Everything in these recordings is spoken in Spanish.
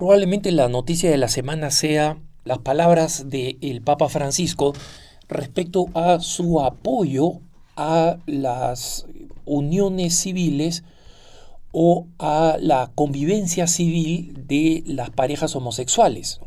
Probablemente la noticia de la semana sea las palabras del Papa Francisco respecto a su apoyo a las uniones civiles o a la convivencia civil de las parejas homosexuales.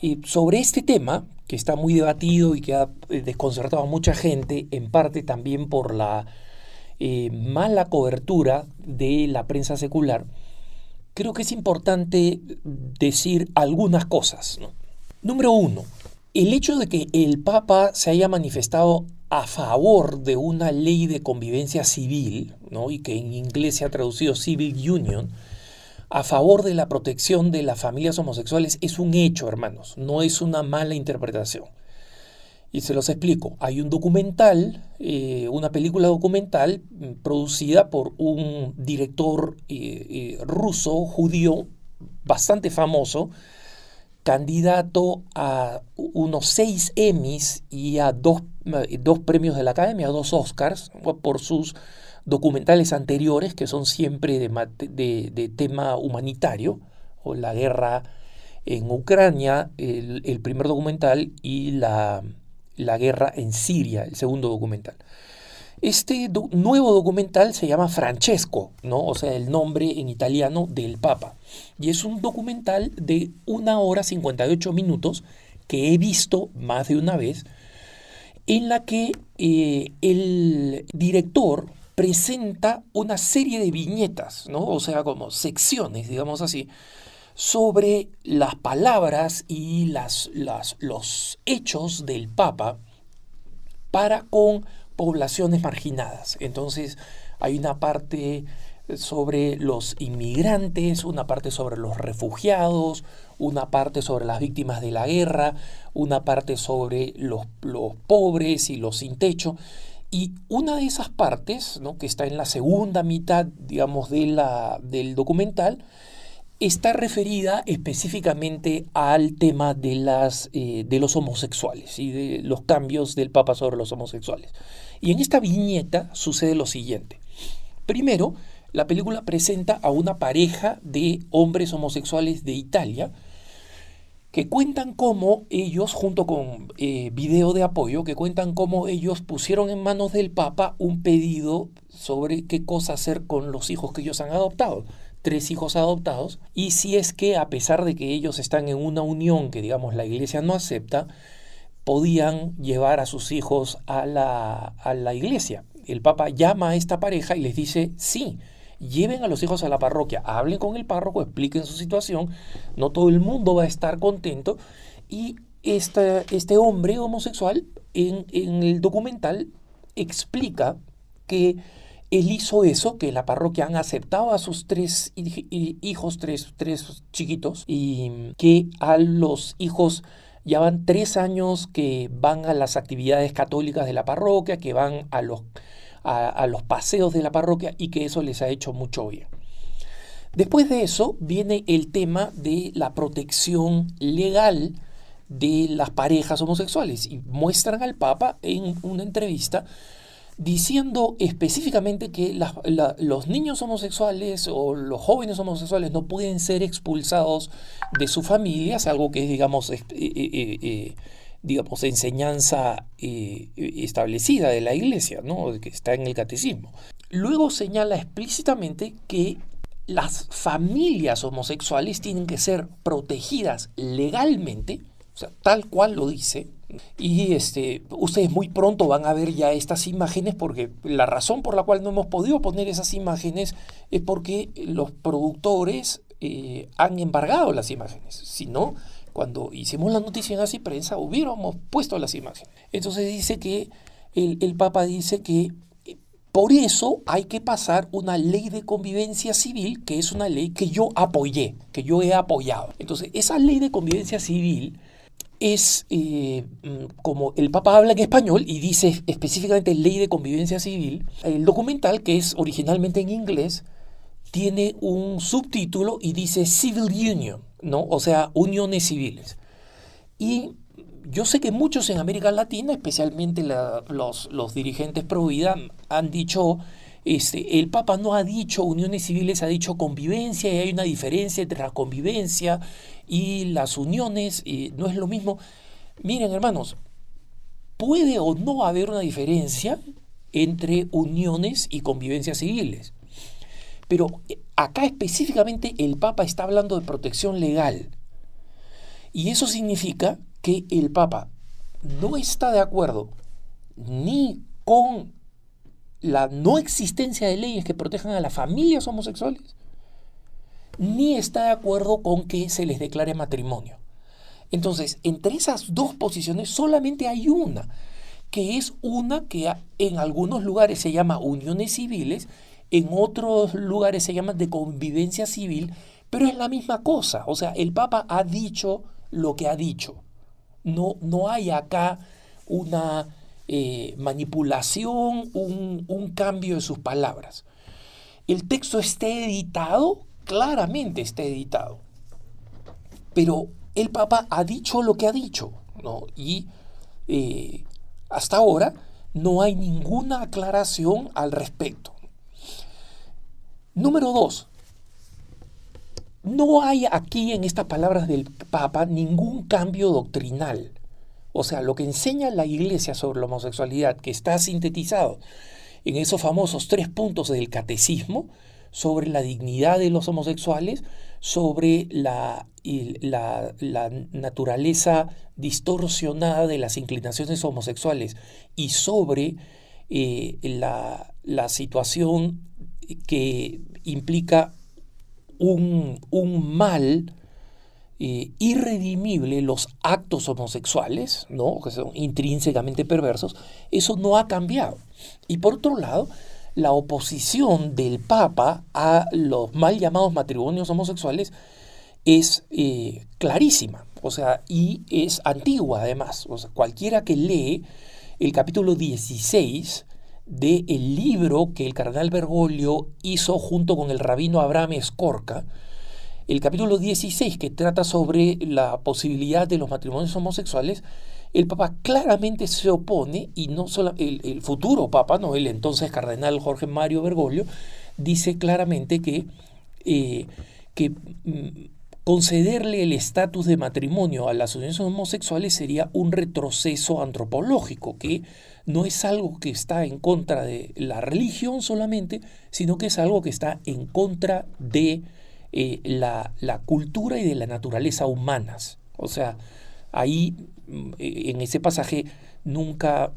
Y sobre este tema, que está muy debatido y que ha eh, desconcertado a mucha gente, en parte también por la eh, mala cobertura de la prensa secular, creo que es importante decir algunas cosas. Número uno, el hecho de que el Papa se haya manifestado a favor de una ley de convivencia civil, ¿no? y que en inglés se ha traducido Civil Union, a favor de la protección de las familias homosexuales es un hecho, hermanos, no es una mala interpretación. Y se los explico. Hay un documental, eh, una película documental mm, producida por un director eh, eh, ruso, judío, bastante famoso, candidato a unos seis Emmys y a dos, premios de la Academia, dos Oscars, por sus documentales anteriores, que son siempre de, tema humanitario, o la guerra en Ucrania, el primer documental, y la la guerra en Siria, el segundo documental. Este nuevo documental se llama Francesco, ¿no? o sea, el nombre en italiano del Papa. Y es un documental de una hora 58 minutos que he visto más de una vez, en la que eh, el director presenta una serie de viñetas, ¿no? o sea, como secciones, digamos así, sobre las palabras y los hechos del Papa para con poblaciones marginadas. Entonces hay una parte sobre los inmigrantes, una parte sobre los refugiados, una parte sobre las víctimas de la guerra, una parte sobre los, pobres y los sin techo. Y una de esas partes, ¿no? que está en la segunda mitad, digamos, del documental, está referida específicamente al tema de, las, eh, de los homosexuales y de los cambios del Papa sobre los homosexuales. Y en esta viñeta sucede lo siguiente. Primero, la película presenta a una pareja de hombres homosexuales de Italia que cuentan cómo ellos, junto con eh, video de apoyo, que cuentan cómo ellos pusieron en manos del Papa un pedido sobre qué cosa hacer con los hijos que ellos han adoptado tres hijos adoptados, y si es que a pesar de que ellos están en una unión que digamos la iglesia no acepta, podían llevar a sus hijos a la, a la iglesia. El Papa llama a esta pareja y les dice, sí, lleven a los hijos a la parroquia, hablen con el párroco, expliquen su situación, no todo el mundo va a estar contento, y este hombre homosexual en, en el documental explica que él hizo eso, que la parroquia han aceptado a sus tres hijos, tres, chiquitos, y que a los hijos ya van tres años que van a las actividades católicas de la parroquia, que van a los, a, a los paseos de la parroquia y que eso les ha hecho mucho bien. Después de eso viene el tema de la protección legal de las parejas homosexuales y muestran al Papa en una entrevista diciendo específicamente que los niños homosexuales o los jóvenes homosexuales no pueden ser expulsados de sus familias, algo que es, digamos, eh, eh, eh, enseñanza establecida de la iglesia, ¿no? que está en el catecismo. Luego señala explícitamente que las familias homosexuales tienen que ser protegidas legalmente, o sea, tal cual lo dice, y este, ustedes muy pronto van a ver ya estas imágenes porque la razón por la cual no hemos podido poner esas imágenes es porque los productores eh, han embargado las imágenes. Si no, cuando hicimos la noticia en la Prensa hubiéramos puesto las imágenes. Entonces dice que el, el Papa dice que eh, por eso hay que pasar una ley de convivencia civil, que es una ley que yo apoyé, que yo he apoyado. Entonces, esa ley de convivencia civil es eh, mm, como el Papa habla en español y dice específicamente ley de convivencia civil, el documental que es originalmente en inglés tiene un subtítulo y dice Civil Union, ¿no? O sea, uniones civiles. Y yo sé que muchos en América Latina, especialmente los, los dirigentes pro vida, han dicho este, el Papa no ha dicho uniones civiles, ha dicho convivencia y hay una diferencia entre la convivencia y las uniones, no es lo mismo. Miren, hermanos, puede o no haber una diferencia entre uniones y convivencias civiles. Pero eh, acá específicamente el Papa está hablando de protección legal. Y eso significa que el Papa no está de acuerdo ni con la no existencia de leyes que protejan a las familias homosexuales, ni está de acuerdo con que se les declare matrimonio. Entonces, entre esas dos posiciones solamente hay una, que es una que en algunos lugares se llama uniones civiles, en otros lugares se llama de convivencia civil, pero es la misma cosa. O sea, el Papa ha dicho lo que ha dicho. No, no hay acá una eh, manipulación, un, cambio de sus palabras. El texto esté editado, claramente está editado, pero el Papa ha dicho lo que ha dicho, Y eh, hasta ahora no hay ninguna aclaración al respecto. Número dos, no hay aquí en estas palabras del Papa ningún cambio doctrinal. O sea, lo que enseña la iglesia sobre la homosexualidad, que está sintetizado en esos famosos tres puntos del catecismo, sobre la dignidad de los homosexuales, sobre la, naturaleza distorsionada de las inclinaciones homosexuales y sobre eh, la, situación que implica un, un mal eh, irredimible los actos homosexuales, que son intrínsecamente perversos, eso no ha cambiado. Y por otro lado, la oposición del Papa a los mal llamados matrimonios homosexuales es eh, clarísima, o sea, y es antigua además. O sea, cualquiera que lee el capítulo 16 del libro que el cardenal Bergoglio hizo junto con el rabino Abraham Escorca, el capítulo 16, que trata sobre la posibilidad de los matrimonios homosexuales, el Papa claramente se opone y no solo el, futuro Papa, Noel, el entonces cardenal Jorge Mario Bergoglio, dice claramente que, eh, que mm, concederle el estatus de matrimonio a las uniones homosexuales sería un retroceso antropológico, que no es algo que está en contra de la religión solamente, sino que es algo que está en contra de la, la, cultura y de la naturaleza humanas. O sea, ahí mm, en ese pasaje nunca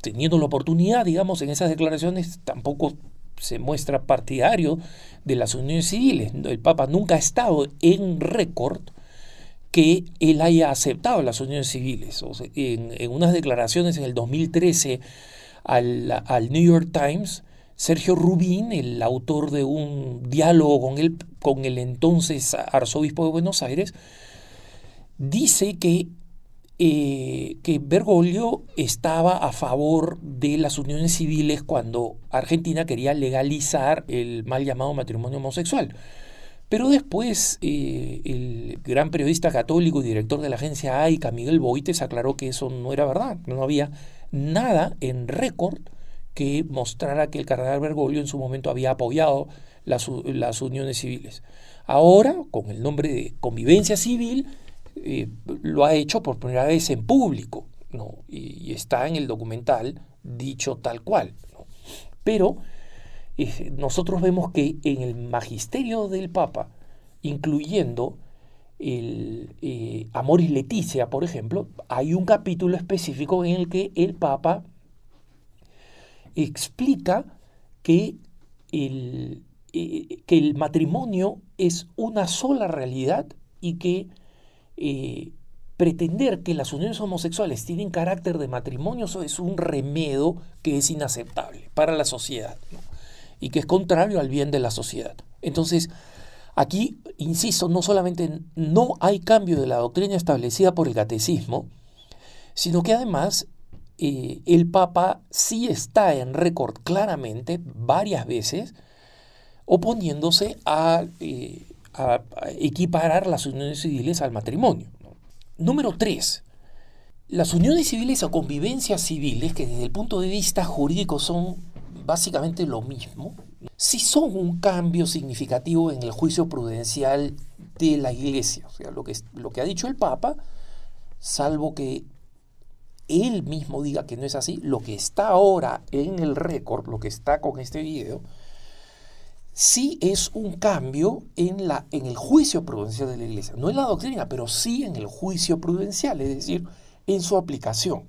teniendo la oportunidad, digamos, en esas declaraciones tampoco se muestra partidario de las uniones civiles. El Papa nunca ha estado en récord que él haya aceptado las uniones civiles. O en, unas declaraciones en el 2013 al, al New York Times, Sergio Rubín, el autor de un diálogo con el, entonces arzobispo de Buenos Aires, dice que, eh, que Bergoglio estaba a favor de las uniones civiles cuando Argentina quería legalizar el mal llamado matrimonio homosexual. Pero después eh, el gran periodista católico y director de la agencia AICA, Miguel Boites, aclaró que eso no era verdad, no había nada en récord que mostrara que el cardenal Bergoglio en su momento había apoyado las, uniones civiles. Ahora, con el nombre de convivencia civil, eh, lo ha hecho por primera vez en público, ¿no? y, está en el documental dicho tal cual. Pero eh, nosotros vemos que en el magisterio del Papa, incluyendo el eh, Amor y Leticia, por ejemplo, hay un capítulo específico en el que el Papa explica que el, eh, que el matrimonio es una sola realidad y que eh, pretender que las uniones homosexuales tienen carácter de matrimonio es un remedo que es inaceptable para la sociedad y que es contrario al bien de la sociedad. Entonces, aquí, insisto, no solamente no hay cambio de la doctrina establecida por el catecismo, sino que además el Papa sí está en récord claramente varias veces oponiéndose a, eh, equiparar las uniones civiles al matrimonio. Número tres, las uniones civiles o convivencias civiles, que desde el punto de vista jurídico son básicamente lo mismo, si son un cambio significativo en el juicio prudencial de la Iglesia. O sea, lo que, lo que ha dicho el Papa, salvo que él mismo diga que no es así, lo que está ahora en el récord, lo que está con este video, sí es un cambio en, el juicio prudencial de la Iglesia. No en la doctrina, pero sí en el juicio prudencial, es decir, en su aplicación.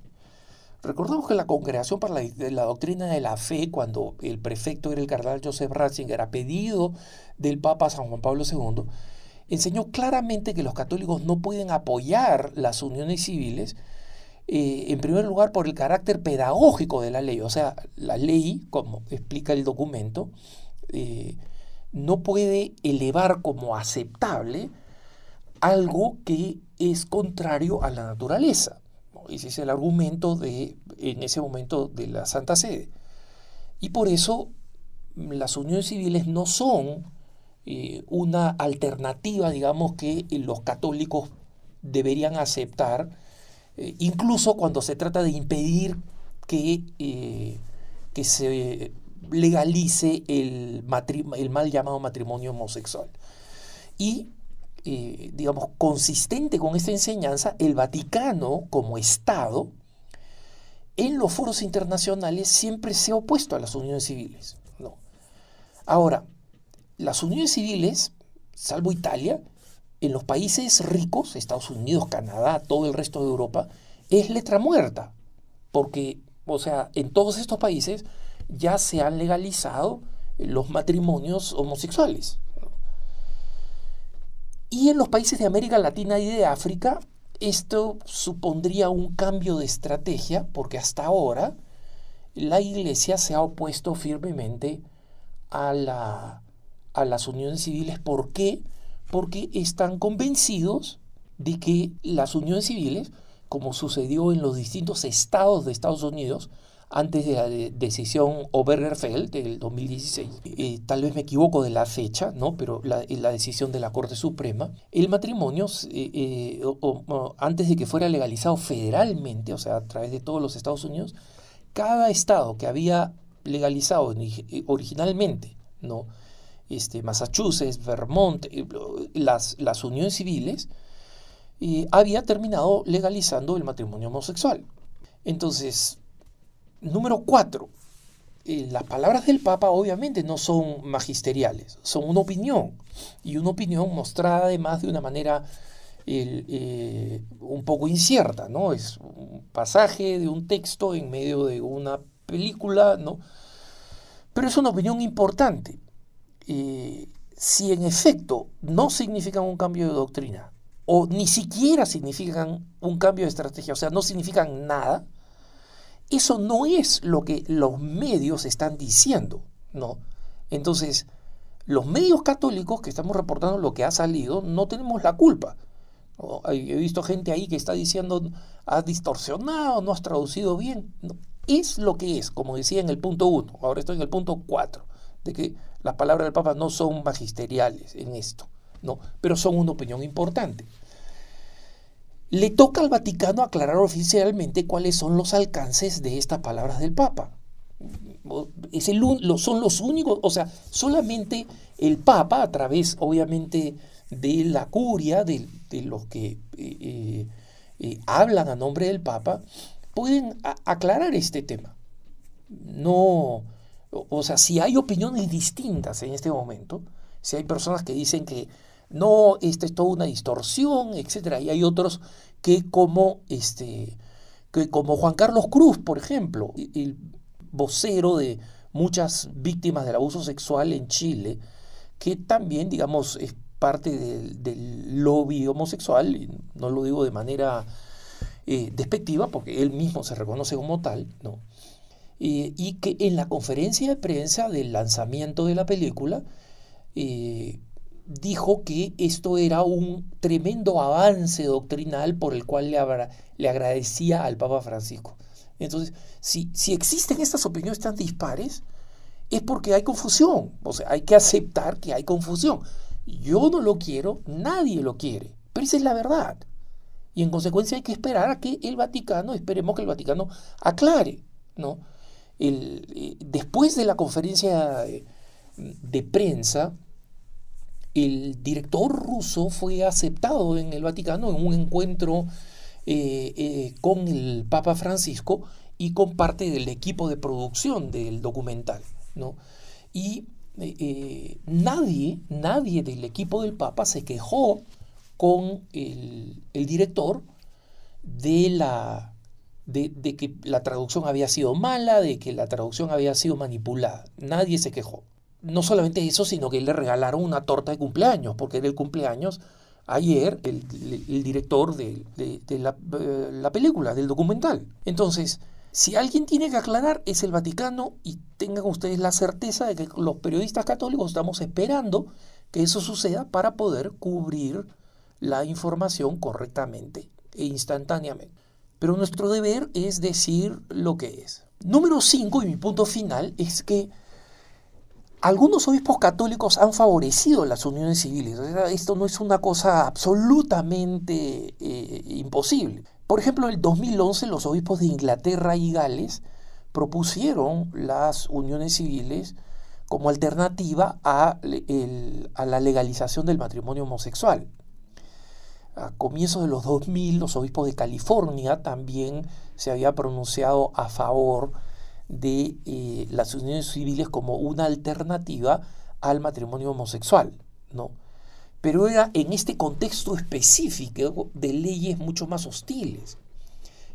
Recordemos que la Congregación para la, Doctrina de la Fe, cuando el prefecto era el cardenal Joseph Ratzinger, a pedido del Papa San Juan Pablo II, enseñó claramente que los católicos no pueden apoyar las uniones civiles en primer lugar, por el carácter pedagógico de la ley. O sea, la ley, como explica el documento, eh, no puede elevar como aceptable algo que es contrario a la naturaleza. Ese es el argumento de, en ese momento de la Santa Sede. Y por eso las uniones civiles no son eh, una alternativa, digamos, que los católicos deberían aceptar eh, incluso cuando se trata de impedir que, eh, que se legalice el, mal llamado matrimonio homosexual. Y, eh, digamos, consistente con esta enseñanza, el Vaticano como Estado, en los foros internacionales siempre se ha opuesto a las uniones civiles. ¿no? Ahora, las uniones civiles, salvo Italia, en los países ricos, Estados Unidos, Canadá, todo el resto de Europa, es letra muerta. Porque, o sea, en todos estos países ya se han legalizado los matrimonios homosexuales. Y en los países de América Latina y de África, esto supondría un cambio de estrategia, porque hasta ahora la Iglesia se ha opuesto firmemente a, las uniones civiles. ¿Por qué? porque están convencidos de que las uniones civiles, como sucedió en los distintos estados de Estados Unidos, antes de la decisión Obergefell del 2016, eh, tal vez me equivoco de la fecha, ¿no? pero la, eh, decisión de la Corte Suprema, el matrimonio, eh, antes de que fuera legalizado federalmente, o sea, a través de todos los Estados Unidos, cada estado que había legalizado originalmente ¿no? Este, Massachusetts, Vermont, eh, las, las uniones civiles, había terminado legalizando el matrimonio homosexual. Entonces, número cuatro, eh, las palabras del Papa obviamente no son magisteriales, son una opinión, y una opinión mostrada además de una manera eh, un poco incierta, ¿no? Es un pasaje de un texto en medio de una película, ¿no? Pero es una opinión importante si en efecto no significan un cambio de doctrina o ni siquiera significan un cambio de estrategia, o sea, no significan nada, eso no es lo que los medios están diciendo, ¿no? Entonces, los medios católicos que estamos reportando lo que ha salido, no tenemos la culpa. He visto gente ahí que está diciendo, has distorsionado, no has traducido bien. es lo que es, como decía en el punto 1, ahora estoy en el punto 4, de que las palabras del Papa no son magisteriales en esto, no, pero son una opinión importante. Le toca al Vaticano aclarar oficialmente cuáles son los alcances de estas palabras del Papa. son los únicos, o sea, solamente el Papa, a través obviamente de la curia, de, los que eh, eh, eh, hablan a nombre del Papa, pueden aclarar este tema. No, o sea, si hay opiniones distintas en este momento, si hay personas que dicen que no, esta es toda una distorsión, etcétera, y hay otros que como este como Juan Carlos Cruz, por ejemplo, el vocero de muchas víctimas del abuso sexual en Chile, que también, digamos, es parte del, lobby homosexual, y no lo digo de manera eh, despectiva, porque él mismo se reconoce como tal, ¿no? Eh, y que en la conferencia de prensa del lanzamiento de la película eh, dijo que esto era un tremendo avance doctrinal por el cual le, le agradecía al Papa Francisco. Entonces, si, si existen estas opiniones tan dispares, es porque hay confusión. O sea, hay que aceptar que hay confusión. Yo no lo quiero, nadie lo quiere, pero esa es la verdad. Y en consecuencia hay que esperar a que el Vaticano, esperemos que el Vaticano aclare, ¿no? Eh, después de la conferencia eh, de prensa, el director ruso fue aceptado en el Vaticano en un encuentro eh, con el Papa Francisco y con parte del equipo de producción del documental. ¿no? Y nadie, nadie del equipo del Papa se quejó con el director de la de, que la traducción había sido mala, de que la traducción había sido manipulada. Nadie se quejó. No solamente eso, sino que le regalaron una torta de cumpleaños, porque era el cumpleaños ayer el, director de, eh, la película, del documental. Entonces, si alguien tiene que aclarar es el Vaticano y tengan ustedes la certeza de que los periodistas católicos estamos esperando que eso suceda para poder cubrir la información correctamente e instantáneamente. Pero nuestro deber es decir lo que es. Número 5, y mi punto final, es que algunos obispos católicos han favorecido las uniones civiles. Esto no es una cosa absolutamente eh, imposible. Por ejemplo, en el 2011 los obispos de Inglaterra y Gales propusieron las uniones civiles como alternativa a la legalización del matrimonio homosexual a comienzos de los 2000 los obispos de California también se había pronunciado a favor de eh, las uniones civiles como una alternativa al matrimonio homosexual, ¿no? Pero era en este contexto específico de leyes mucho más hostiles.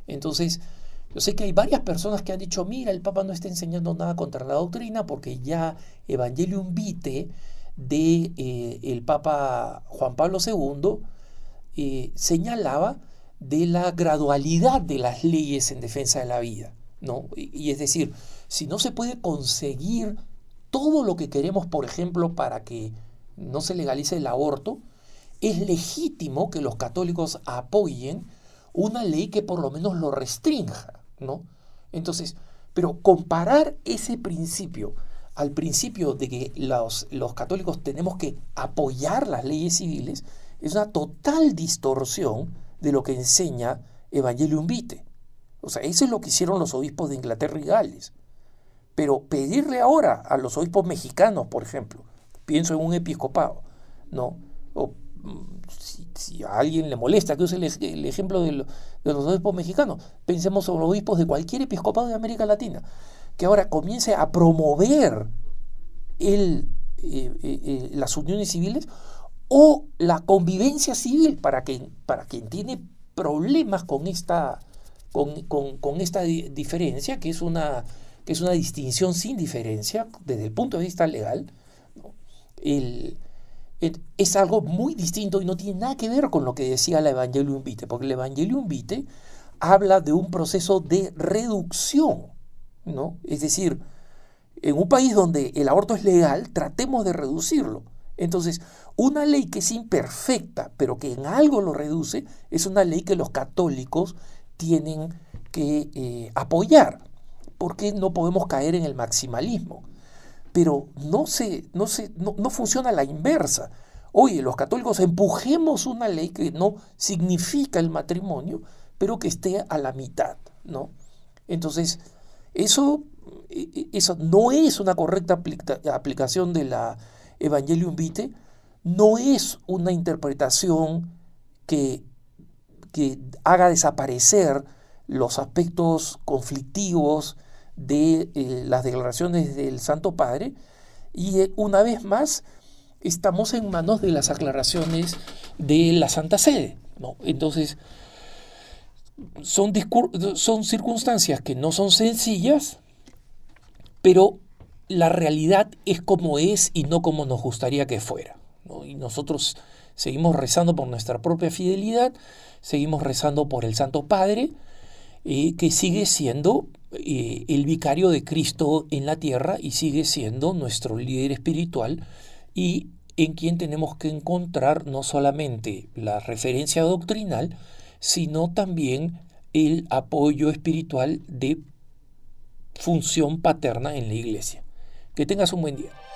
Entonces, yo sé que hay varias personas que han dicho, mira, el Papa no está enseñando nada contra la doctrina porque ya Evangelium Vitae de eh, el Papa Juan Pablo II eh, señalaba de la gradualidad de las leyes en defensa de la vida. ¿no? Y, es decir, si no se puede conseguir todo lo que queremos, por ejemplo, para que no se legalice el aborto, es legítimo que los católicos apoyen una ley que por lo menos lo restrinja. ¿no? Entonces, pero comparar ese principio al principio de que los, los católicos tenemos que apoyar las leyes civiles, es una total distorsión de lo que enseña Evangelio Unvite, O sea, eso es lo que hicieron los obispos de Inglaterra y Gales. Pero pedirle ahora a los obispos mexicanos, por ejemplo, pienso en un episcopado, ¿no? O, mm, si, a alguien le molesta que use el, ejemplo de, los obispos mexicanos, pensemos en los obispos de cualquier episcopado de América Latina, que ahora comience a promover el, eh, eh, eh, las uniones civiles o la convivencia civil para quien, para quien tiene problemas con esta, con, esta diferencia, que es, una, que es una distinción sin diferencia desde el punto de vista legal, es algo muy distinto y no tiene nada que ver con lo que decía la evangelio Vitae, porque el Evangelium Vitae habla de un proceso de reducción, ¿no? Es decir, en un país donde el aborto es legal, tratemos de reducirlo. Entonces, una ley que es imperfecta, pero que en algo lo reduce, es una ley que los católicos tienen que eh, apoyar, porque no podemos caer en el maximalismo. Pero no, no, no, funciona la inversa. Oye, los católicos empujemos una ley que no significa el matrimonio, pero que esté a la mitad, ¿no? Entonces, eso, eh, eh, eso no es una correcta aplicación de la Evangelium Vitae, no es una interpretación que, haga desaparecer los aspectos conflictivos de eh, las declaraciones del Santo Padre. Y eh, una vez más, estamos en manos de las aclaraciones de la Santa Sede. Entonces, son circunstancias que no son sencillas, pero la realidad es como es y no como nos gustaría que fuera. Y nosotros seguimos rezando por nuestra propia fidelidad, seguimos rezando por el Santo Padre, eh, que sigue siendo eh, el vicario de Cristo en la tierra y sigue siendo nuestro líder espiritual y en quien tenemos que encontrar no solamente la referencia doctrinal, sino también el apoyo espiritual de función paterna en la iglesia. Que tengas un buen día.